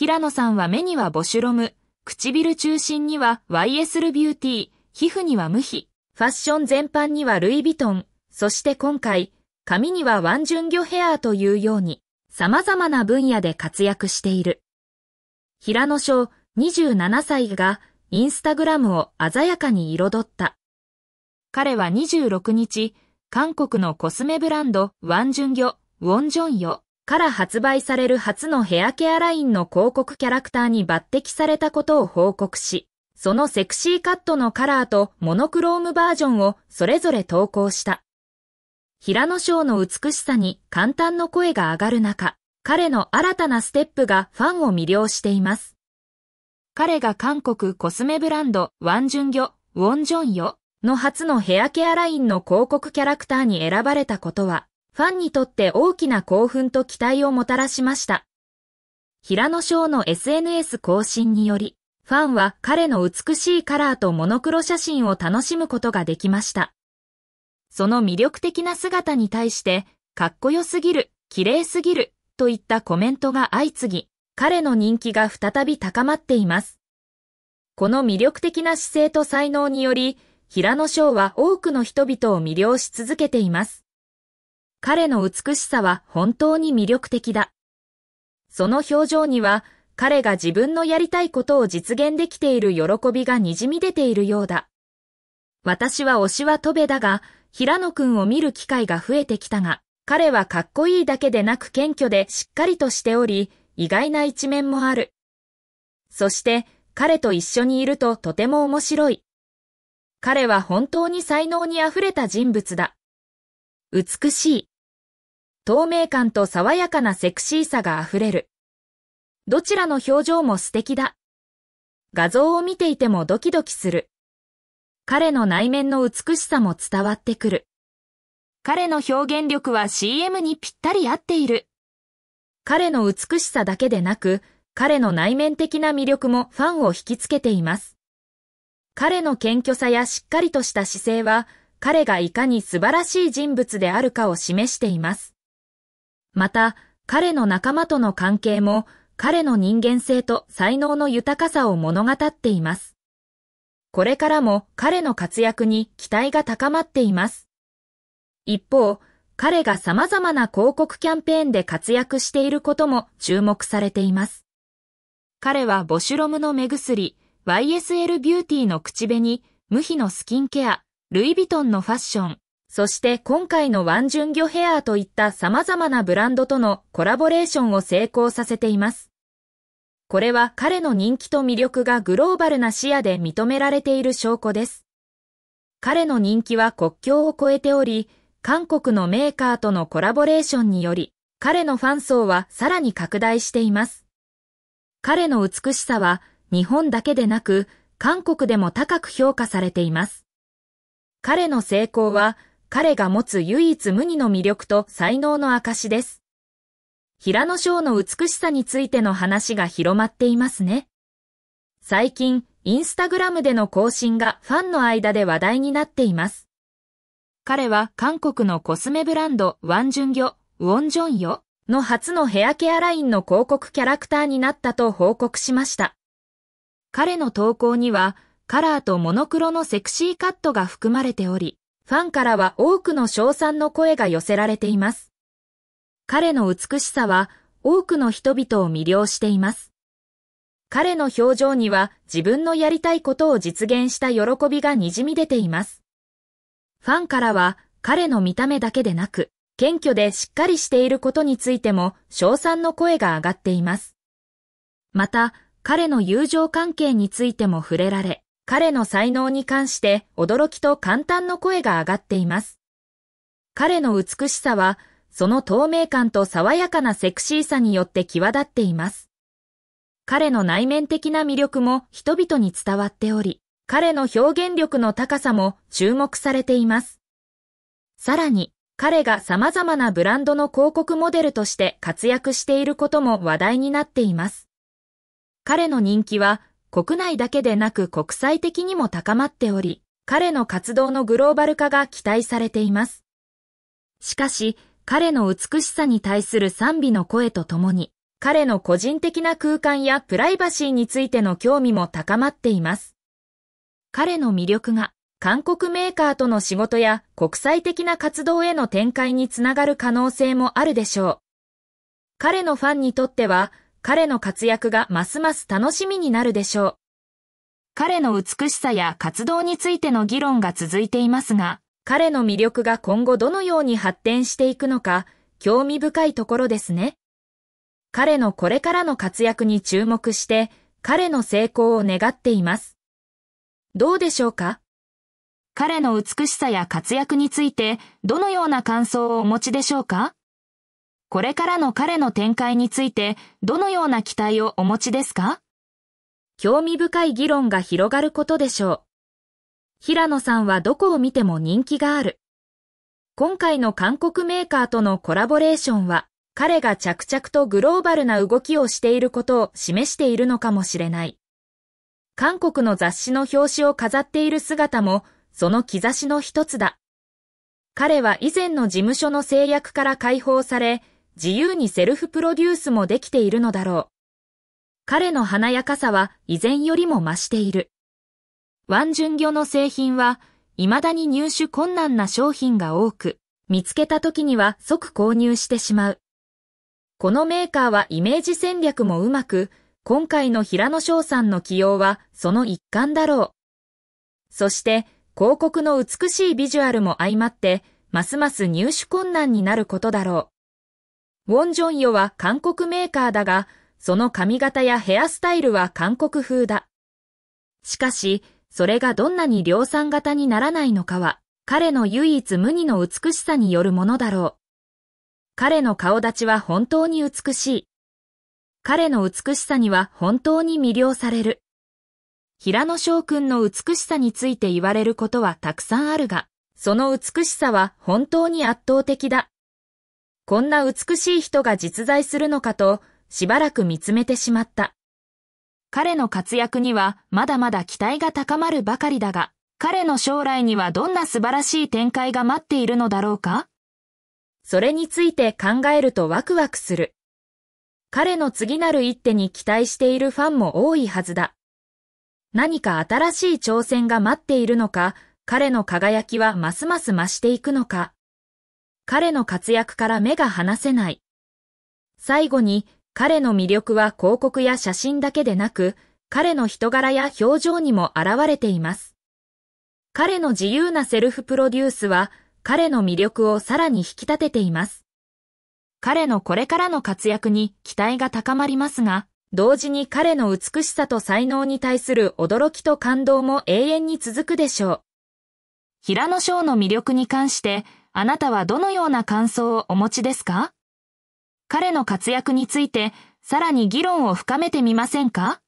平野さんは目にはボシュロム、唇中心には YS ルビューティー、皮膚には無比、ファッション全般にはルイ・ヴィトン、そして今回、髪にはワンジュンギョヘアーというように、様々な分野で活躍している。平野翔27歳がインスタグラムを鮮やかに彩った。彼は26日、韓国のコスメブランドワンジュンギョ、ウォンジョンヨから発売される初のヘアケアラインの広告キャラクターに抜擢されたことを報告し、そのセクシーカットのカラーとモノクロームバージョンをそれぞれ投稿した。平野翔の美しさに簡単の声が上がる中、彼の新たなステップがファンを魅了しています。彼が韓国コスメブランドワンジュンギョ、ウォンジョンヨの初のヘアケアラインの広告キャラクターに選ばれたことは、ファンにとって大きな興奮と期待をもたらしました。平野翔の SNS 更新により、ファンは彼の美しいカラーとモノクロ写真を楽しむことができました。その魅力的な姿に対して、かっこよすぎる、綺麗すぎる、といったコメントが相次ぎ、彼の人気が再び高まっています。この魅力的な姿勢と才能により、平野翔は多くの人々を魅了し続けています。彼の美しさは本当に魅力的だ。その表情には、彼が自分のやりたいことを実現できている喜びがにじみ出ているようだ。私は推しはトベだが、平野くんを見る機会が増えてきたが、彼はかっこいいだけでなく謙虚でしっかりとしており、意外な一面もある。そして、彼と一緒にいるととても面白い。彼は本当に才能に溢れた人物だ。美しい。透明感と爽やかなセクシーさが溢れる。どちらの表情も素敵だ。画像を見ていてもドキドキする。彼の内面の美しさも伝わってくる。彼の表現力は CM にぴったり合っている。彼の美しさだけでなく、彼の内面的な魅力もファンを引きつけています。彼の謙虚さやしっかりとした姿勢は、彼がいかに素晴らしい人物であるかを示しています。また、彼の仲間との関係も、彼の人間性と才能の豊かさを物語っています。これからも彼の活躍に期待が高まっています。一方、彼が様々な広告キャンペーンで活躍していることも注目されています。彼はボシュロムの目薬、YSL ビューティーの口紅、無比のスキンケア、ルイ・ヴィトンのファッション、そして今回のワンジュンギョヘアといった様々なブランドとのコラボレーションを成功させています。これは彼の人気と魅力がグローバルな視野で認められている証拠です。彼の人気は国境を越えており、韓国のメーカーとのコラボレーションにより、彼のファン層はさらに拡大しています。彼の美しさは日本だけでなく、韓国でも高く評価されています。彼の成功は、彼が持つ唯一無二の魅力と才能の証です。平野翔の美しさについての話が広まっていますね。最近、インスタグラムでの更新がファンの間で話題になっています。彼は韓国のコスメブランドワンジュンギョ、ウォンジョンヨの初のヘアケアラインの広告キャラクターになったと報告しました。彼の投稿にはカラーとモノクロのセクシーカットが含まれており、ファンからは多くの称賛の声が寄せられています。彼の美しさは多くの人々を魅了しています。彼の表情には自分のやりたいことを実現した喜びがにじみ出ています。ファンからは彼の見た目だけでなく、謙虚でしっかりしていることについても称賛の声が上がっています。また、彼の友情関係についても触れられ、彼の才能に関して驚きと簡単の声が上がっています。彼の美しさは、その透明感と爽やかなセクシーさによって際立っています。彼の内面的な魅力も人々に伝わっており、彼の表現力の高さも注目されています。さらに、彼が様々なブランドの広告モデルとして活躍していることも話題になっています。彼の人気は国内だけでなく国際的にも高まっており、彼の活動のグローバル化が期待されています。しかし、彼の美しさに対する賛美の声とともに、彼の個人的な空間やプライバシーについての興味も高まっています。彼の魅力が、韓国メーカーとの仕事や国際的な活動への展開につながる可能性もあるでしょう。彼のファンにとっては、彼の活躍がますます楽しみになるでしょう。彼の美しさや活動についての議論が続いていますが、彼の魅力が今後どのように発展していくのか、興味深いところですね。彼のこれからの活躍に注目して、彼の成功を願っています。どうでしょうか彼の美しさや活躍について、どのような感想をお持ちでしょうかこれからの彼の展開についてどのような期待をお持ちですか興味深い議論が広がることでしょう。平野さんはどこを見ても人気がある。今回の韓国メーカーとのコラボレーションは、彼が着々とグローバルな動きをしていることを示しているのかもしれない。韓国の雑誌の表紙を飾っている姿も、その兆しの一つだ。彼は以前の事務所の制約から解放され、自由にセルフプロデュースもできているのだろう。彼の華やかさは以前よりも増している。ワンジュン魚の製品は、未だに入手困難な商品が多く、見つけた時には即購入してしまう。このメーカーはイメージ戦略もうまく、今回の平野翔さんの起用はその一環だろう。そして、広告の美しいビジュアルも相まって、ますます入手困難になることだろう。ウォン・ジョンヨは韓国メーカーだが、その髪型やヘアスタイルは韓国風だ。しかし、それがどんなに量産型にならないのかは、彼の唯一無二の美しさによるものだろう。彼の顔立ちは本当に美しい。彼の美しさには本当に魅了される。平野翔くんの美しさについて言われることはたくさんあるが、その美しさは本当に圧倒的だ。こんな美しい人が実在するのかと、しばらく見つめてしまった。彼の活躍にはまだまだ期待が高まるばかりだが、彼の将来にはどんな素晴らしい展開が待っているのだろうかそれについて考えるとワクワクする。彼の次なる一手に期待しているファンも多いはずだ。何か新しい挑戦が待っているのか、彼の輝きはますます増していくのか。彼の活躍から目が離せない。最後に、彼の魅力は広告や写真だけでなく、彼の人柄や表情にも現れています。彼の自由なセルフプロデュースは、彼の魅力をさらに引き立てています。彼のこれからの活躍に期待が高まりますが、同時に彼の美しさと才能に対する驚きと感動も永遠に続くでしょう。平野翔の魅力に関して、あなたはどのような感想をお持ちですか彼の活躍についてさらに議論を深めてみませんか